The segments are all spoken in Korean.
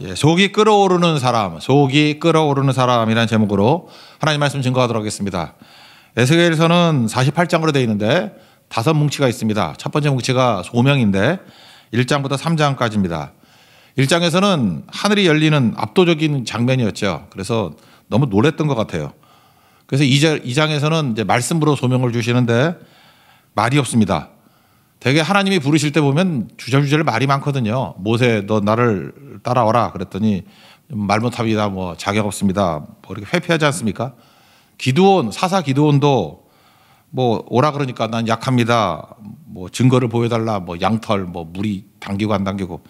예, 속이 끓어오르는 사람, 속이 끓어오르는 사람이라는 제목으로 하나님 말씀 증거하도록 하겠습니다. 에스겔서는 48장으로 되어 있는데 다섯 뭉치가 있습니다. 첫 번째 뭉치가 소명인데 1장부터 3장까지입니다. 1장에서는 하늘이 열리는 압도적인 장면이었죠. 그래서 너무 놀랬던 것 같아요. 그래서 2장에서는 이제 말씀으로 소명을 주시는데 말이 없습니다. 되게 하나님이 부르실 때 보면 주절주절 말이 많거든요. 모세 너 나를 따라와라 그랬더니 말 못합니다. 뭐 자격 없습니다. 뭐 이렇게 회피하지 않습니까? 기드온 사사 기드온도 뭐 오라 그러니까 난 약합니다. 뭐 증거를 보여달라. 뭐 양털 뭐 물이 당기고 안 당기고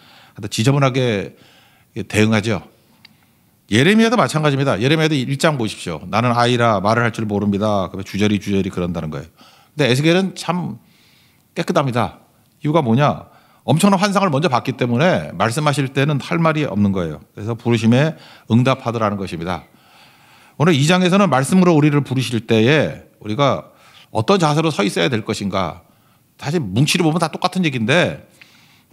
지저분하게 대응하죠. 예레미야도 마찬가지입니다. 예레미야도 1장 보십시오. 나는 아이라 말을 할 줄 모릅니다. 그러면 주저리 주저리 그런다는 거예요. 근데 에스겔은 참 깨끗합니다. 이유가 뭐냐? 엄청난 환상을 먼저 봤기 때문에 말씀하실 때는 할 말이 없는 거예요. 그래서 부르심에 응답하더라는 것입니다. 오늘 이 장에서는 말씀으로 우리를 부르실 때에 우리가 어떤 자세로 서 있어야 될 것인가. 사실 뭉치를 보면 다 똑같은 얘기인데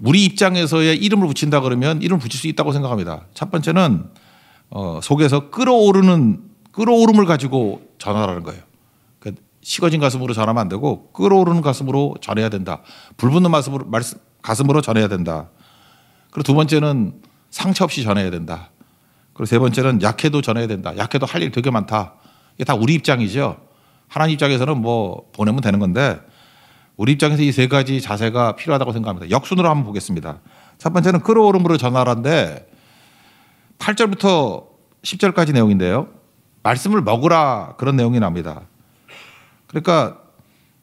우리 입장에서의 이름을 붙인다 그러면 이름 을 붙일 수 있다고 생각합니다. 첫 번째는 어, 속에서 끌어오르는 끌어오름을 가지고 전하라는 거예요. 그러니까 식어진 가슴으로 전하면 안 되고 끓어오르는 가슴으로 전해야 된다. 불붙는 가슴으로, 가슴으로 전해야 된다. 그리고 두 번째는 상처 없이 전해야 된다. 그리고 세 번째는 약해도 전해야 된다. 약해도 할일이 되게 많다. 이게 다 우리 입장이죠. 하나님 입장에서는 뭐 보내면 되는 건데 우리 입장에서 이 세 가지 자세가 필요하다고 생각합니다. 역순으로 한번 보겠습니다. 첫 번째는 끓어오름으로 전하라인데 8절부터 10절까지 내용인데요. 말씀을 먹으라 그런 내용이 납니다. 그러니까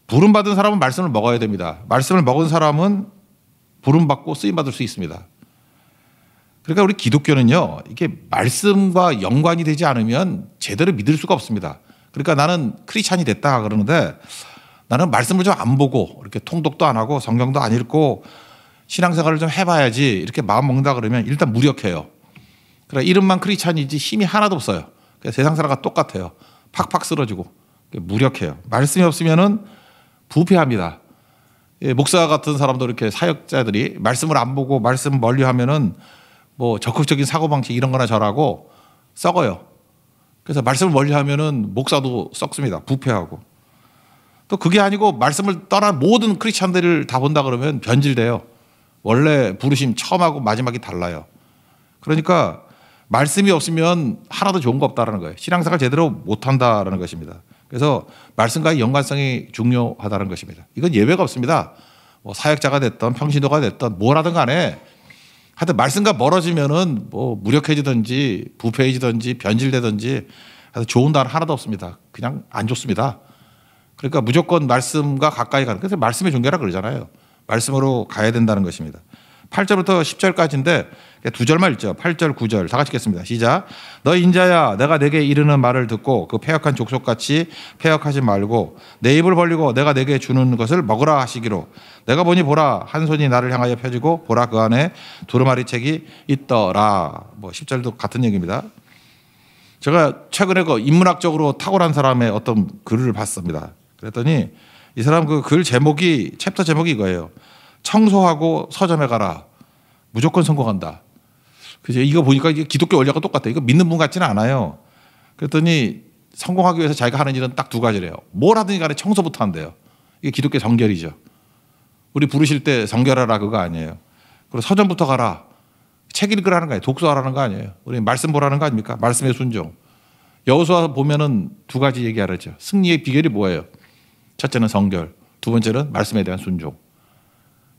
부름 받은 사람은 말씀을 먹어야 됩니다. 말씀을 먹은 사람은 부름 받고 쓰임 받을 수 있습니다. 그러니까 우리 기독교는요, 이게 말씀과 연관이 되지 않으면 제대로 믿을 수가 없습니다. 그러니까 나는 크리스찬이 됐다 그러는데 나는 말씀을 좀 안 보고 이렇게 통독도 안 하고 성경도 안 읽고 신앙생활을 좀 해봐야지 이렇게 마음 먹는다 그러면 일단 무력해요. 그래 그러니까 이름만 크리스찬이지 힘이 하나도 없어요. 그러니까 세상 사람과 똑같아요. 팍팍 쓰러지고. 무력해요. 말씀이 없으면은 부패합니다. 예, 목사 같은 사람도 이렇게 사역자들이 말씀을 안 보고 말씀 멀리 하면은 뭐 적극적인 사고방식 이런 거나 저하고 썩어요. 그래서 말씀을 멀리 하면은 목사도 썩습니다. 부패하고. 또 그게 아니고 말씀을 떠나 모든 크리스천들을다 본다 그러면 변질돼요. 원래 부르심 처음하고 마지막이 달라요. 그러니까 말씀이 없으면 하나도 좋은 거 없다라는 거예요. 신앙생활 제대로 못 한다라는 것입니다. 그래서 말씀과의 연관성이 중요하다는 것입니다. 이건 예외가 없습니다. 뭐 사역자가 됐던 평신도가 됐던 뭐라든 간에 하여튼 말씀과 멀어지면은 뭐 무력해지든지 부패해지든지 변질되든지 하여튼 좋은 날 하나도 없습니다. 그냥 안 좋습니다. 그러니까 무조건 말씀과 가까이 가는 그래서 말씀의 종교라 그러잖아요. 말씀으로 가야 된다는 것입니다. 8절부터 10절까지인데 두 절만 읽죠. 8절, 9절 다 같이 읽겠습니다. 시작. 너 인자야 내가 내게 이르는 말을 듣고 그 폐역한 족속같이 폐역하지 말고 내 입을 벌리고 내가 내게 주는 것을 먹으라 하시기로 내가 보니 보라 한 손이 나를 향하여 펴지고 보라 그 안에 두루마리 책이 있더라. 뭐 10절도 같은 얘기입니다. 제가 최근에 그 인문학적으로 탁월한 사람의 어떤 글을 봤습니다. 그랬더니 이 사람 그 글 제목이 챕터 제목이 이거예요. 청소하고 서점에 가라. 무조건 성공한다. 그래서 이거 보니까 기독교 원리가 똑같다. 이거 믿는 분 같지는 않아요. 그랬더니 성공하기 위해서 자기가 하는 일은 딱 두 가지래요. 뭘 하든지 간에 청소부터 한대요. 이게 기독교 정결이죠. 우리 부르실 때 정결하라 그거 아니에요. 그리고 서점부터 가라. 책 읽으라는 거 아니에요. 독서하라는 거 아니에요. 우리 말씀 보라는 거 아닙니까? 말씀의 순종. 여호수아 보면은 두 가지 얘기하라죠. 승리의 비결이 뭐예요? 첫째는 성결, 두 번째는 말씀에 대한 순종.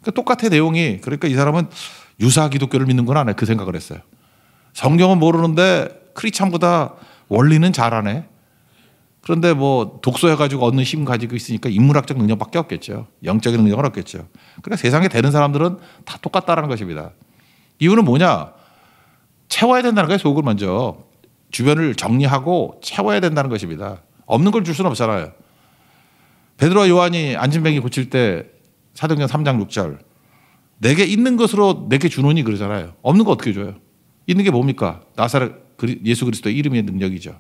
그러니까 똑같아 내용이. 그러니까 이 사람은 유사 기독교를 믿는 건아니그 생각을 했어요. 성경은 모르는데 크리찬보다 원리는 잘하네. 그런데 뭐 독서해가지고 얻는 힘 가지고 있으니까 인문학적 능력밖에 없겠죠. 영적인 능력은 없겠죠. 그러니까 세상에 되는 사람들은 다 똑같다라는 것입니다. 이유는 뭐냐? 채워야 된다는 거예요. 속을 먼저 주변을 정리하고 채워야 된다는 것입니다. 없는 걸 줄 수는 없잖아요. 베드로와 요한이 안진뱅이 고칠 때 사도행전 3장 6절. 내게 있는 것으로 내게 주노니 그러잖아요. 없는 거 어떻게 줘요? 있는 게 뭡니까? 나사렛 예수 그리스도 이름의 능력이죠.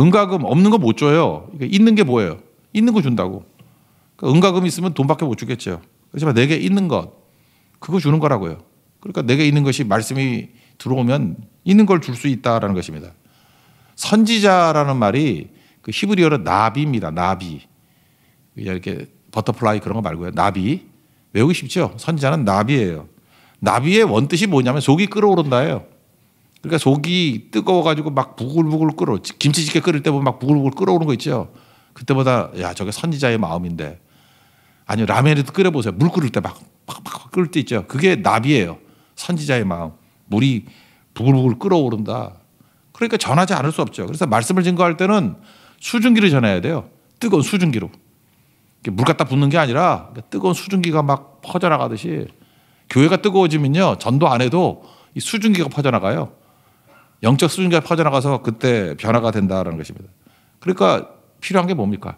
은가금 없는 거 못 줘요. 그러니까 있는 게 뭐예요? 있는 거 준다고. 그러니까 은가금 있으면 돈밖에 못 주겠죠. 그렇지만 내게 있는 것 그거 주는 거라고요. 그러니까 내게 있는 것이 말씀이 들어오면 있는 걸 줄 수 있다라는 것입니다. 선지자라는 말이 그 히브리어로 나비입니다. 나비. 이렇게 버터플라이 그런 거 말고요. 나비. 외우기 쉽죠? 선지자는 나비예요. 나비의 원뜻이 뭐냐면 속이 끓어오른다예요. 그러니까 속이 뜨거워가지고 막 부글부글 끓어. 김치찌개 끓일 때 보면 막 부글부글 끓어오는 거 있죠? 그때보다 야, 저게 선지자의 마음인데. 아니요, 라면에도 끓여보세요. 물 끓을 때 막, 막, 막 끓을 때 있죠? 그게 나비예요. 선지자의 마음. 물이 부글부글 끓어오른다. 그러니까 전하지 않을 수 없죠. 그래서 말씀을 증거할 때는 수증기를 전해야 돼요. 뜨거운 수증기로. 물 갖다 붓는 게 아니라 그러니까 뜨거운 수증기가 막 퍼져나가듯이 교회가 뜨거워지면요 전도 안 해도 이 수증기가 퍼져나가요. 영적 수증기가 퍼져나가서 그때 변화가 된다라는 것입니다. 그러니까 필요한 게 뭡니까?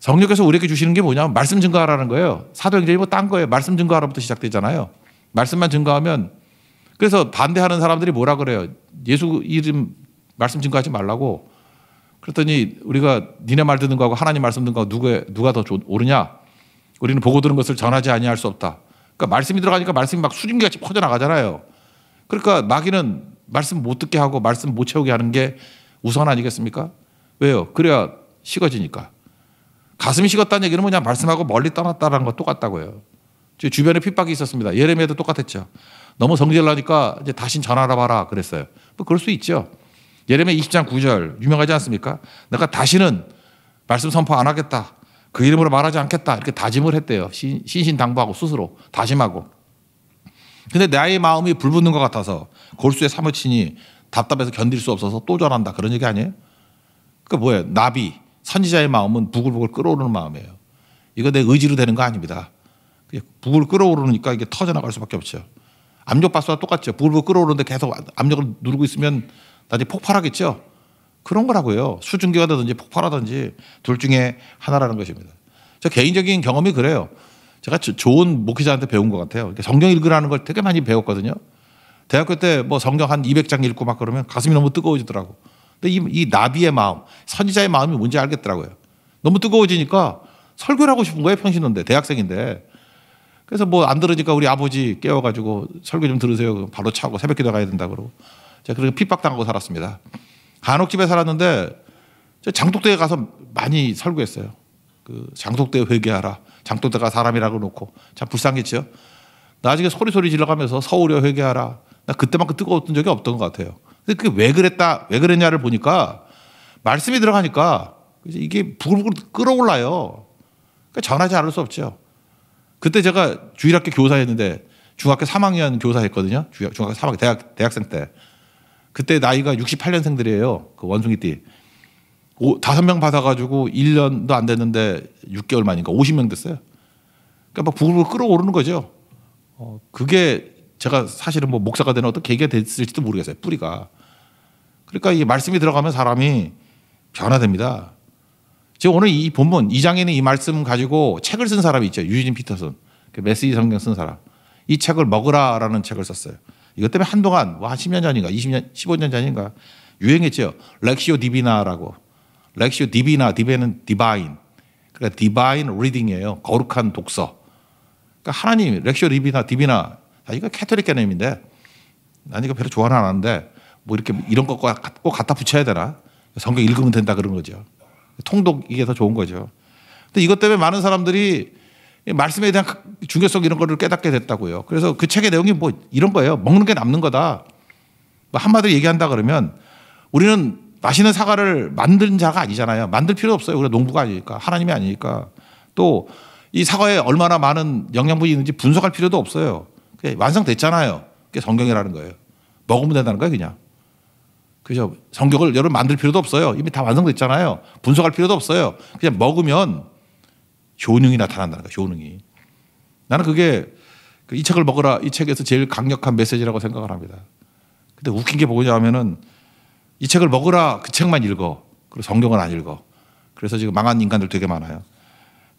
성령께서 우리에게 주시는 게 뭐냐면 말씀 증거하라는 거예요. 사도행전이 뭐 딴 거예요. 말씀 증거하라부터 시작되잖아요. 말씀만 증거하면 그래서 반대하는 사람들이 뭐라 그래요? 예수 이름 말씀 증거하지 말라고 그랬더니 우리가 니네 말 듣는 거하고 하나님 말씀 듣는 거하고 누가, 누가 더오르냐 우리는 보고 들은 것을 전하지 아니할 수 없다. 그러니까 말씀이 들어가니까 말씀이 막 수증기같이 퍼져나가잖아요. 그러니까 마귀는 말씀 못 듣게 하고 말씀 못 채우게 하는 게 우선 아니겠습니까? 왜요? 그래야 식어지니까. 가슴이 식었다는 얘기는 뭐냐 말씀하고 멀리 떠났다는 거 똑같다고요. 주변에 핍박이 있었습니다. 예레미야도 똑같았죠. 너무 성질나니까 이제 다신 전하라 봐라 그랬어요. 뭐 그럴 수 있죠. 예레미 20장 9절 유명하지 않습니까? 내가 다시는 말씀 선포 안 하겠다. 그 이름으로 말하지 않겠다. 이렇게 다짐을 했대요. 신, 신당부하고 스스로 다짐하고. 근데 나의 마음이 불붙는 것 같아서 골수의 사무친이 답답해서 견딜 수 없어서 또 절한다. 그런 얘기 아니에요? 그 뭐예요? 나비, 선지자의 마음은 부글부글 끓어오르는 마음이에요. 이거 내 의지로 되는 거 아닙니다. 부글 끓어오르니까 이게 터져나갈 수밖에 없죠. 압력 바스와 똑같죠. 부글부글 끓어오르는데 계속 압력을 누르고 있으면 나중에 폭발하겠죠. 그런 거라고요. 수증기가 되든지 폭발하든지 둘 중에 하나라는 것입니다. 저 개인적인 경험이 그래요. 제가 좋은 목회자한테 배운 것 같아요. 성경 읽으라는 걸 되게 많이 배웠거든요. 대학교 때 뭐 성경 한 200장 읽고 막 그러면 가슴이 너무 뜨거워지더라고. 근데 이, 이 나비의 마음, 선지자의 마음이 뭔지 알겠더라고요. 너무 뜨거워지니까 설교를 하고 싶은 거예요, 평신도인데, 대학생인데. 그래서 뭐 안 들으니까 우리 아버지 깨워가지고 설교 좀 들으세요. 바로 차고 새벽 기도 가야 된다 고 그러고. 제가 그렇게 핍박당하고 살았습니다. 간혹집에 살았는데 장독대에 가서 많이 살고 했어요그 장독대 회개하라. 장독대가 사람이라고 놓고 참 불쌍했죠. 나중에 소리소리 질러가면서 서울여 회개하라. 나 그때만큼 뜨거웠던 적이 없던 것 같아요. 근데 그게 왜 그랬다, 왜 그랬냐를 보니까 말씀이 들어가니까 이게 부글부글 끓어올라요. 그러니까 전하지 않을 수 없죠. 그때 제가 주일학교 교사였는데 중학교 3학년 교사했거든요. 중학교 3학년 대학, 대학생 때. 그때 나이가 68년생들이에요. 그 원숭이 띠. 다섯 명 받아가지고 1년도 안 됐는데 6개월 만인가 50명 됐어요. 그러니까 막 부글부글 끌어오르는 거죠. 어, 그게 제가 사실은 뭐 목사가 되는 어떤 계기가 됐을지도 모르겠어요. 뿌리가. 그러니까 이 말씀이 들어가면 사람이 변화됩니다. 지금 오늘 이 본문 이장에 는이 말씀 가지고 책을 쓴 사람이 있죠. 유진 피터슨. 그 메시지 성경 쓴 사람. 이 책을 먹으라라는 책을 썼어요. 이것 때문에 한동안 와 10년 전인가 20년 15년 전인가 유행했죠. 렉시오 디비나라고. 렉시오 디비나 디베는 디바인. 그러니까 디바인 리딩이에요. 거룩한 독서. 그러니까 하나님 렉시오 디비나 디비나. 아, 이거 캐톨릭 개념인데 난 이거 별로 좋아는 하는데 뭐 이렇게 이런 것과 꼭 갖다 붙여야 되나? 성경 읽으면 된다 그런 거죠. 통독 이게 더 좋은 거죠. 근데 이것 때문에 많은 사람들이 말씀에 대한 중요성 이런 거를 깨닫게 됐다고요. 그래서 그 책의 내용이 뭐 이런 거예요. 먹는 게 남는 거다. 뭐 한마디로 얘기한다 그러면 우리는 맛있는 사과를 만든 자가 아니잖아요. 만들 필요 없어요. 우리가 농부가 아니니까. 하나님이 아니니까. 또 이 사과에 얼마나 많은 영양분이 있는지 분석할 필요도 없어요. 완성됐잖아요. 그게 성경이라는 거예요. 먹으면 된다는 거예요, 그냥. 그죠? 성경을 여러분 만들 필요도 없어요. 이미 다 완성됐잖아요. 분석할 필요도 없어요. 그냥 먹으면 효능이 나타난다는 거야. 효능이. 나는 그게 그 이 책을 먹어라 이 책에서 제일 강력한 메시지라고 생각을 합니다. 근데 웃긴 게 뭐냐 하면은 이 책을 먹으라 그 책만 읽어. 그리고 성경은 안 읽어. 그래서 지금 망한 인간들 되게 많아요.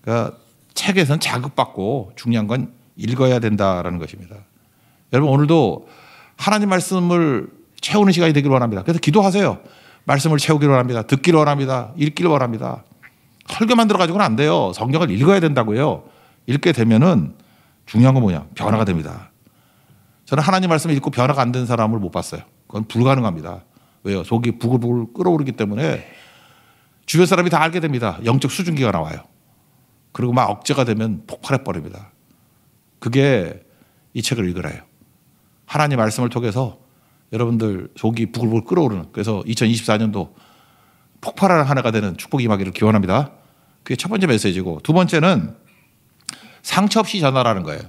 그러니까 책에서는 자극받고 중요한 건 읽어야 된다라는 것입니다. 여러분 오늘도 하나님 말씀을 채우는 시간이 되기를 원합니다. 그래서 기도하세요. 말씀을 채우기를 원합니다. 듣기를 원합니다. 읽기를 원합니다. 설교만 들어가지고는 안 돼요. 성경을 읽어야 된다고요. 읽게 되면은 중요한 건 뭐냐? 변화가 됩니다. 저는 하나님 말씀을 읽고 변화가 안 된 사람을 못 봤어요. 그건 불가능합니다. 왜요? 속이 부글부글 끓어오르기 때문에 네. 주변 사람이 다 알게 됩니다. 영적 수증기가 나와요. 그리고 막 억제가 되면 폭발해 버립니다. 그게 이 책을 읽으라요. 하나님 말씀을 통해서 여러분들 속이 부글부글 끓어오르는 그래서 2024년도 폭발하는 하나가 되는 축복이 임하기를 기원합니다. 그게 첫 번째 메시지고 두 번째는 상처 없이 전하라는 거예요.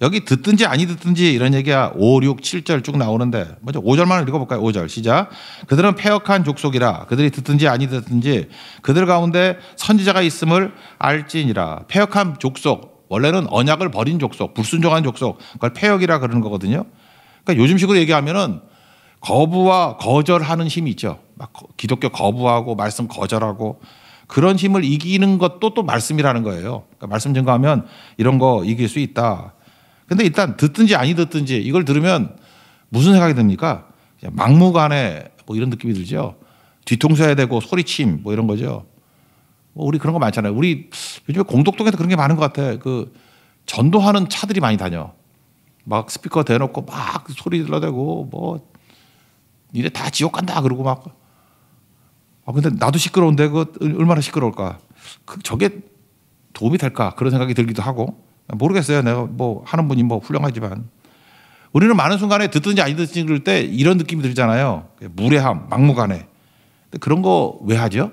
여기 듣든지 아니 듣든지 이런 얘기야 5, 6, 7절 쭉 나오는데 먼저 5절만 읽어볼까요? 5절 시작. 그들은 폐역한 족속이라 그들이 듣든지 아니 듣든지 그들 가운데 선지자가 있음을 알지니라 폐역한 족속 원래는 언약을 버린 족속 불순종한 족속 그걸 폐역이라 그러는 거거든요. 그러니까 요즘식으로 얘기하면은 거부와 거절하는 힘이 있죠. 막 기독교 거부하고 말씀 거절하고 그런 힘을 이기는 것도 또 말씀이라는 거예요. 그러니까 말씀 증거하면 이런 거 이길 수 있다. 근데 일단 듣든지 아니 듣든지 이걸 들으면 무슨 생각이 듭니까? 막무가내 뭐 이런 느낌이 들죠. 뒤통수해야 되고 소리침 뭐 이런 거죠. 뭐 우리 그런 거 많잖아요. 우리 요즘에 공덕동에도 그런 게 많은 것 같아. 그 전도하는 차들이 많이 다녀. 막 스피커 대놓고 막 소리 들러대고 뭐 니네 다 지옥 간다. 그러고 막. 아, 근데 나도 시끄러운데 그 얼마나 시끄러울까. 그 저게 도움이 될까. 그런 생각이 들기도 하고. 모르겠어요. 내가 뭐 하는 분이 뭐 훌륭하지만. 우리는 많은 순간에 듣든지 안 듣든지 그럴 때 이런 느낌이 들잖아요. 무례함, 막무가내. 근데 그런 거 왜 하죠?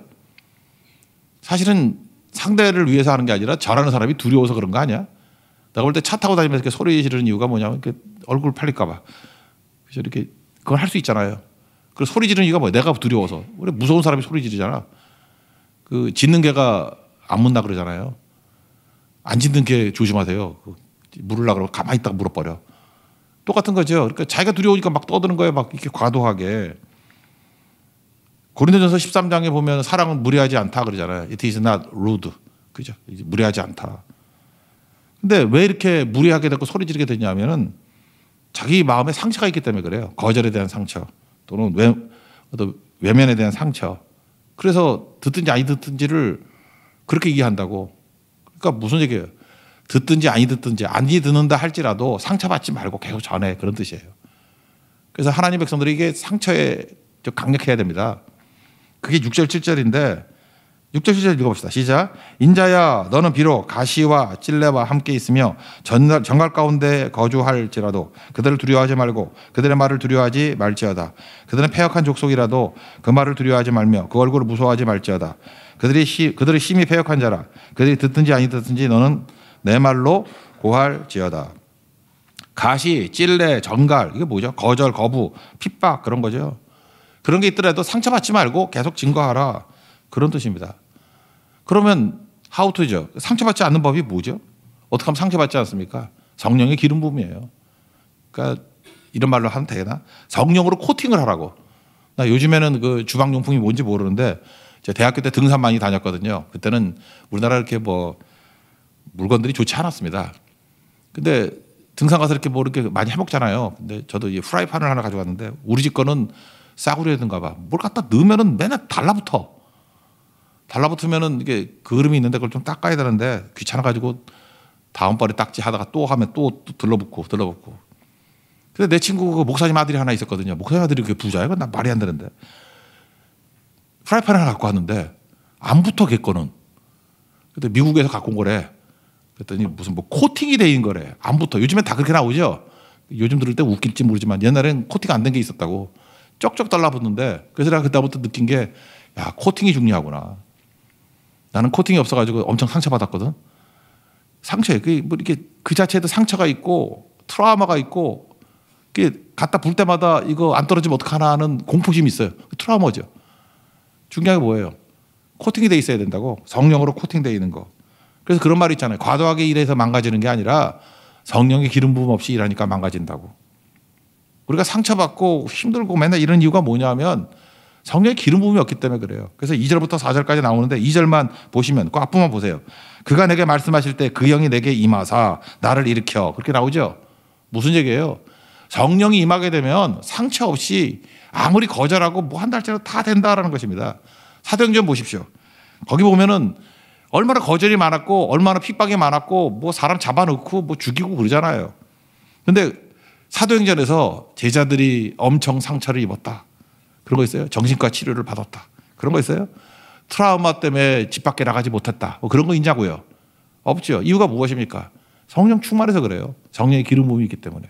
사실은 상대를 위해서 하는 게 아니라 잘하는 사람이 두려워서 그런 거 아니야? 내가 볼 때 차 타고 다니면서 이렇게 소리 지르는 이유가 뭐냐면 이렇게 얼굴 팔릴까 봐. 그래서 이렇게 그걸 할 수 있잖아요. 그 소리 지르는 이유가 뭐야? 내가 두려워서. 원래 무서운 사람이 소리 지르잖아. 그 짖는 개가 안 문다 그러잖아요. 안 짖는 개 조심하세요. 그 물으려 그러면 가만히 있다가 물어버려. 똑같은 거죠. 그러니까 자기가 두려우니까 막 떠드는 거예요. 막 이렇게 과도하게. 고린도전서 13장에 보면 사랑은 무례하지 않다 그러잖아요. It is not rude. 그죠? 무례하지 않다. 근데 왜 이렇게 무례하게 되고 소리 지르게 되냐면은 자기 마음에 상처가 있기 때문에 그래요. 거절에 대한 상처. 또는 외, 어떤 외면에 대한 상처. 그래서 듣든지 아니 듣든지를 그렇게 얘기한다고. 그러니까 무슨 얘기예요? 듣든지 아니 듣든지 아니 듣는다 할지라도 상처받지 말고 계속 전해 그런 뜻이에요. 그래서 하나님 백성들에게 상처에 좀 강력해야 됩니다. 그게 6절 7절인데 6절 시절 읽어봅시다. 시작. 인자야 너는 비록 가시와 찔레와 함께 있으며 전갈, 전갈 가운데 거주할지라도 그들을 두려워하지 말고 그들의 말을 두려워하지 말지어다. 그들은 폐역한 족속이라도 그 말을 두려워하지 말며 그 얼굴을 무서워하지 말지어다. 그들이 시, 그들의 심히 폐역한 자라. 그들이 듣든지 아니 듣든지 너는 내 말로 고할지어다. 가시, 찔레, 전갈 이게 뭐죠? 거절, 거부, 핍박 그런 거죠. 그런 게 있더라도 상처받지 말고 계속 증거하라. 그런 뜻입니다. 그러면 하우투죠. 상처받지 않는 법이 뭐죠? 어떻게 하면 상처받지 않습니까? 성령의 기름 부음이에요. 그러니까 이런 말로 하면 되나? 성령으로 코팅을 하라고. 나 요즘에는 그 주방용품이 뭔지 모르는데 제가 대학교 때 등산 많이 다녔거든요. 그때는 우리나라 이렇게 뭐 물건들이 좋지 않았습니다. 근데 등산 가서 이렇게 뭐 이렇게 많이 해먹잖아요. 근데 저도 이 프라이팬을 하나 가져왔는데 우리 집 거는 싸구려든가 봐. 뭘 갖다 넣으면은 맨날 달라붙어. 달라붙으면은 이게 그름이 있는데 그걸 좀 닦아야 되는데 귀찮아가지고 다음번에 딱지 하다가 또 하면 또, 또 들러붙고 들러붙고. 근데 내 친구 그 목사님 아들이 하나 있었거든요. 목사님 아들이 그게 부자예요. 나 말이 안 되는데. 프라이팬을 갖고 왔는데 안 붙어 걔거는. 그때 미국에서 갖고 온 거래. 그랬더니 무슨 뭐 코팅이 돼 있는 거래. 안 붙어. 요즘엔 다 그렇게 나오죠. 요즘 들을 때 웃길지 모르지만 옛날엔 코팅 안 된 게 있었다고. 쩍쩍 달라붙는데 그래서 내가 그때부터 느낀 게야 코팅이 중요하구나. 나는 코팅이 없어가지고 엄청 상처받았거든. 상처에 그 뭐 이렇게 그 자체에도 상처가 있고 트라우마가 있고 그게 갖다 볼 때마다 이거 안 떨어지면 어떡하나 하는 공포심이 있어요. 그 트라우마죠. 중요한 게 뭐예요? 코팅이 돼 있어야 된다고 성령으로 코팅되어 있는 거. 그래서 그런 말이 있잖아요. 과도하게 일해서 망가지는 게 아니라 성령의 기름 부음 없이 일하니까 망가진다고. 우리가 상처받고 힘들고 맨날 이런 이유가 뭐냐면 성령의 기름 부음이 없기 때문에 그래요. 그래서 2절부터 4절까지 나오는데 2절만 보시면 그 앞부분만 보세요. 그가 내게 말씀하실 때 그 영이 내게 임하사 나를 일으켜 그렇게 나오죠. 무슨 얘기예요? 성령이 임하게 되면 상처 없이 아무리 거절하고 뭐 한 달째로 다 된다라는 것입니다. 사도행전 보십시오. 거기 보면은 얼마나 거절이 많았고 얼마나 핍박이 많았고 뭐 사람 잡아넣고뭐 죽이고 그러잖아요. 근데 사도행전에서 제자들이 엄청 상처를 입었다. 그런 거 있어요. 정신과 치료를 받았다. 그런 거 있어요. 트라우마 때문에 집 밖에 나가지 못했다. 뭐 그런 거 있냐고요. 없죠. 이유가 무엇입니까? 성령 충만해서 그래요. 성령의 기름 부음이 있기 때문에.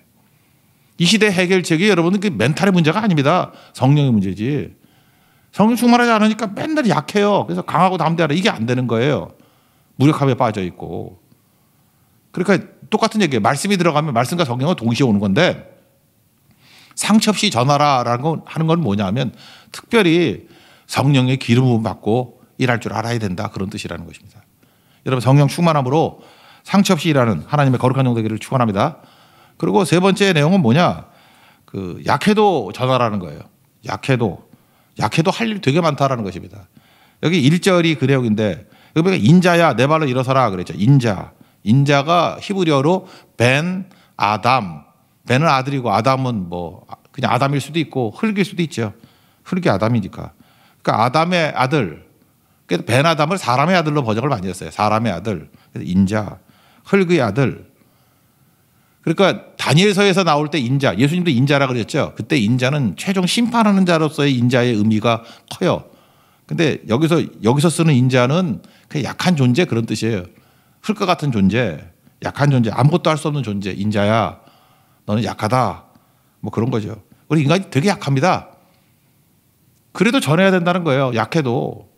이 시대 해결책이 여러분은 그 멘탈의 문제가 아닙니다. 성령의 문제지. 성령 충만하지 않으니까 맨날 약해요. 그래서 강하고 담대하라. 이게 안 되는 거예요. 무력함에 빠져 있고. 그러니까 똑같은 얘기예요. 말씀이 들어가면 말씀과 성령은 동시에 오는 건데 상처 없이 전하라라는 건 하는 건 뭐냐면 특별히 성령의 기름을 받고 일할 줄 알아야 된다 그런 뜻이라는 것입니다. 여러분 성령 충만함으로 상처 없이 일하는 하나님의 거룩한 영되기를 축원합니다. 그리고 세 번째 내용은 뭐냐? 그 약해도 전하라는 거예요. 약해도 약해도 할 일 되게 많다라는 것입니다. 여기 1절이 그 내용인데 여기 인자야 내 발로 일어서라 그랬죠. 인자. 인자가 히브리어로 벤 아담 벤은 아들이고 아담은 뭐 그냥 아담일 수도 있고 흙일 수도 있죠. 흙이 아담이니까. 그러니까 아담의 아들. 그래서 벤 아담을 사람의 아들로 번역을 많이 했어요. 사람의 아들. 그래서 인자. 흙의 아들. 그러니까 다니엘서에서 나올 때 인자, 예수님도 인자라 그랬죠. 그때 인자는 최종 심판하는 자로서의 인자의 의미가 커요. 근데 여기서 여기서 쓰는 인자는 그 약한 존재 그런 뜻이에요. 흙과 같은 존재, 약한 존재, 아무것도 할 수 없는 존재, 인자야. 너는 약하다. 뭐 그런 거죠. 우리 인간이 되게 약합니다. 그래도 전해야 된다는 거예요. 약해도.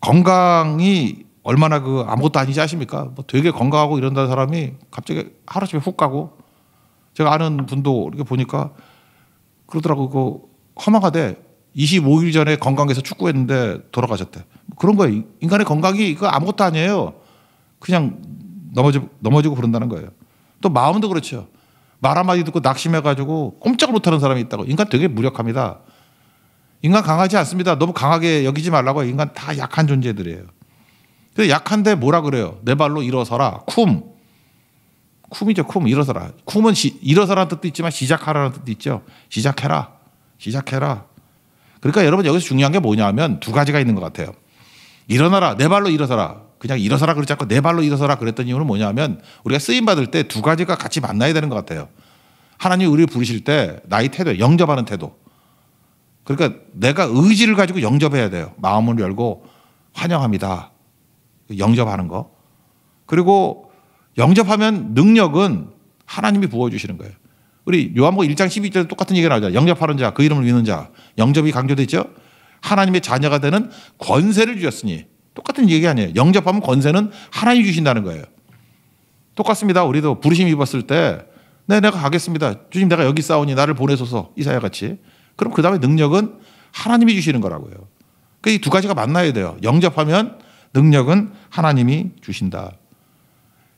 건강이 얼마나 그 아무것도 아니지 아십니까? 뭐 되게 건강하고 이런다는 사람이 갑자기 하루아침에 훅 가고 제가 아는 분도 이렇게 보니까 그러더라고 그 허망하대 25일 전에 건강해서 축구했는데 돌아가셨대 뭐 그런 거예요 인간의 건강이 그 아무것도 아니에요 그냥 넘어지, 넘어지고 그런다는 거예요 또 마음도 그렇죠 말 한마디 듣고 낙심해가지고 꼼짝을 못하는 사람이 있다고. 인간 되게 무력합니다. 인간 강하지 않습니다. 너무 강하게 여기지 말라고 인간 다 약한 존재들이에요. 근데 약한데 뭐라 그래요? 내 발로 일어서라. 쿰. 쿰이죠. 쿰. 일어서라. 쿰은 시, 일어서라는 뜻도 있지만 시작하라는 뜻도 있죠. 시작해라. 시작해라. 그러니까 여러분 여기서 중요한 게 뭐냐 하면 두 가지가 있는 것 같아요. 일어나라. 내 발로 일어서라. 그냥 일어서라 그러지 않고 내 발로 일어서라 그랬던 이유는 뭐냐면 우리가 쓰임 받을 때 두 가지가 같이 만나야 되는 것 같아요. 하나님 우리를 부르실 때 나의 태도, 영접하는 태도. 그러니까 내가 의지를 가지고 영접해야 돼요. 마음을 열고 환영합니다. 영접하는 거. 그리고 영접하면 능력은 하나님이 부어주시는 거예요. 우리 요한복음 1장 1 2절 똑같은 얘기가 나오잖 영접하는 자, 그 이름을 믿는 자. 영접이 강조됐죠. 하나님의 자녀가 되는 권세를 주셨으니 똑같은 얘기 아니에요. 영접하면 권세는 하나님 이 주신다는 거예요. 똑같습니다. 우리도 부르심 입었을 때, 네, 내가 가겠습니다. 주님, 내가 여기 싸우니 나를 보내소서. 이사야 같이. 그럼 그 다음에 능력은 하나님이 주시는 거라고요. 그 이두 그러니까 가지가 만나야 돼요. 영접하면 능력은 하나님이 주신다.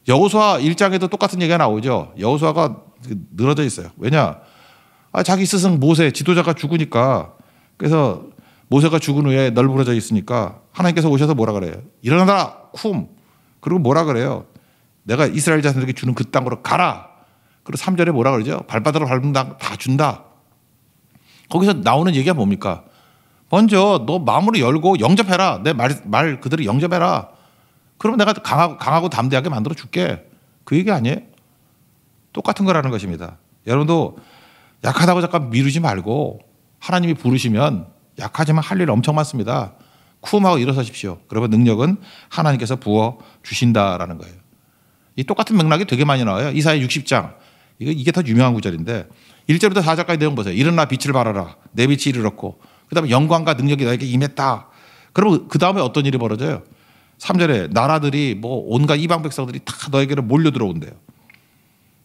여호수아 1장에도 똑같은 얘기가 나오죠. 여호수아가 그 늘어져 있어요. 왜냐? 아, 자기 스승 모세 지도자가 죽으니까 그래서 모세가 죽은 후에 널브러져 있으니까 하나님께서 오셔서 뭐라 그래요? 일어나라, 쿰. 그리고 뭐라 그래요? 내가 이스라엘 자손에게 주는 그 땅으로 가라. 그리고 3절에 뭐라 그러죠? 발바닥으 밟은 땅다 준다. 거기서 나오는 얘기가 뭡니까? 먼저 너 마음으로 열고 영접해라. 내말말 그대로 영접해라. 그러면 내가 강하고, 강하고 담대하게 만들어 줄게. 그 얘기 아니에요? 똑같은 거라는 것입니다. 여러분도 약하다고 잠깐 미루지 말고 하나님이 부르시면 약하지만 할 일 엄청 많습니다. 쿰하고 일어서십시오. 그러면 능력은 하나님께서 부어 주신다라는 거예요. 이 똑같은 맥락이 되게 많이 나와요. 이사의 60장. 이거 이게 더 유명한 구절인데 1절부터 4절까지 내용 보세요. 일어나 빛을 발하라. 내 빛이 이르렀고 그다음에 영광과 능력이 나에게 임했다. 그러면 그다음에 어떤 일이 벌어져요? 3절에 나라들이 뭐 온갖 이방 백성들이 다 너에게로 몰려 들어온대요.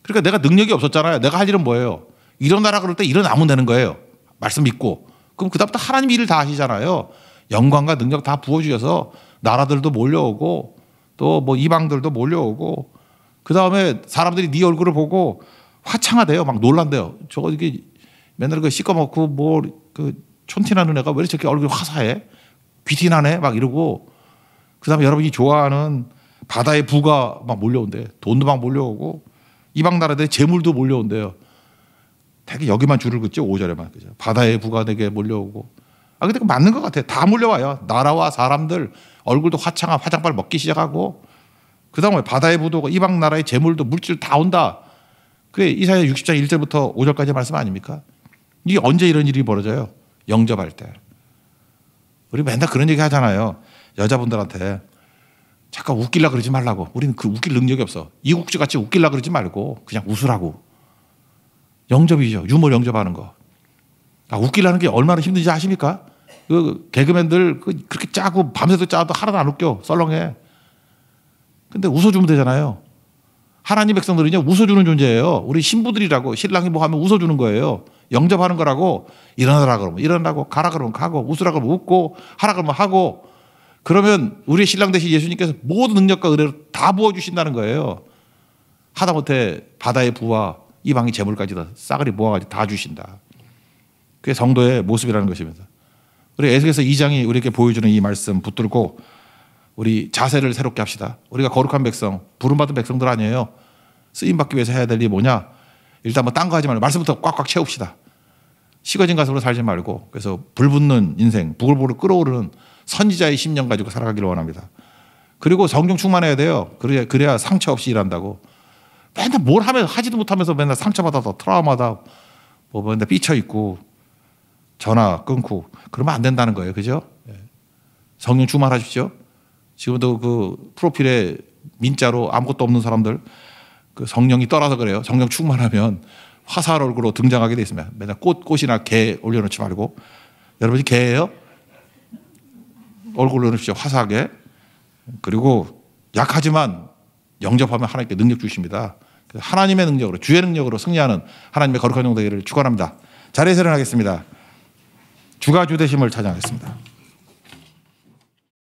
그러니까 내가 능력이 없었잖아요. 내가 할 일은 뭐예요? 일어나라 그럴 때 일어나면 되는 거예요. 말씀 믿고. 그럼 그다음부터 하나님 일을 다 하시잖아요. 영광과 능력 다 부어주셔서 나라들도 몰려오고 또 뭐 이방들도 몰려오고 그 다음에 사람들이 네 얼굴을 보고 화창하대요. 막 놀란대요. 저거 이게 맨날 그씻어먹고뭐그 그 촌티나는 애가 왜 저렇게 얼굴이 화사해? 귀티나네? 막 이러고 그 다음에 여러분이 좋아하는 바다의 부가 막 몰려온대. 돈도 막 몰려오고 이방 나라들의 재물도 몰려온대요. 되게 여기만 줄을 긋죠. 오절에만 그죠. 바다의 부가 되게 몰려오고 아, 근데 그 맞는 것 같아요. 다 몰려와요. 나라와 사람들, 얼굴도 화창한 화장발 먹기 시작하고, 그 다음에 바다의 부도가 이방 나라의 재물도 물질 다 온다. 그게 이사야 60장 1절부터 5절까지 말씀 아닙니까? 이게 언제 이런 일이 벌어져요? 영접할 때. 우리 맨날 그런 얘기 하잖아요. 여자분들한테. 잠깐 웃길라 그러지 말라고. 우리는 그 웃길 능력이 없어. 이국주 같이 웃길라 그러지 말고 그냥 웃으라고. 영접이죠. 유머 영접하는 거. 아, 웃기라는 게 얼마나 힘든지 아십니까? 그 개그맨들 그 그렇게 짜고 밤새도 짜도 하나도 안 웃겨. 썰렁해. 근데 웃어주면 되잖아요. 하나님 백성들은요, 웃어주는 존재예요. 우리 신부들이라고 신랑이 뭐 하면 웃어주는 거예요. 영접하는 거라고 일어나라 그러면 일어나고 가라 그러면 가고 웃으라 그러면 웃고 하라 그러면 하고 그러면 우리 신랑 대신 예수님께서 모든 능력과 은혜를 다 부어주신다는 거예요. 하다못해 바다의 부와 이방의 재물까지 다 싸그리 모아가지고 다 주신다. 그게 성도의 모습이라는 것입니다. 우리 에스겔서 2장이 우리에게 보여주는 이 말씀 붙들고 우리 자세를 새롭게 합시다. 우리가 거룩한 백성, 부름받은 백성들 아니에요. 쓰임받기 위해서 해야 될 일이 뭐냐? 일단 뭐 딴 거 하지 말고 말씀부터 꽉꽉 채웁시다. 식어진 가슴으로 살지 말고 그래서 불붙는 인생, 부글부글 끓어오르는 선지자의 심령 가지고 살아가기를 원합니다. 그리고 성경 충만해야 돼요. 그래야, 그래야 상처 없이 일한다고. 맨날 뭘 하면 하지도 못하면서 맨날 상처받아서 트라우마다 뭐 맨날 삐쳐 있고 전화 끊고 그러면 안 된다는 거예요. 그죠? 예. 성령 주말하십시오. 지금도 그 프로필에 민자로 아무것도 없는 사람들 그 성령이 떠나서 그래요. 성령 충만하면 화살 얼굴로 등장하게 돼 있습니다. 맨날 꽃, 꽃이나 개 올려놓지 말고 여러분이 개예요? 얼굴 올려놓으십시오. 화사하게. 그리고 약하지만 영접하면 하나님께 능력 주십니다. 하나님의 능력으로 주의 능력으로 승리하는 하나님의 거룩한 용대기를 축원합니다. 자리에서 일어나겠습니다. 주가 주되심을 찬양하겠습니다.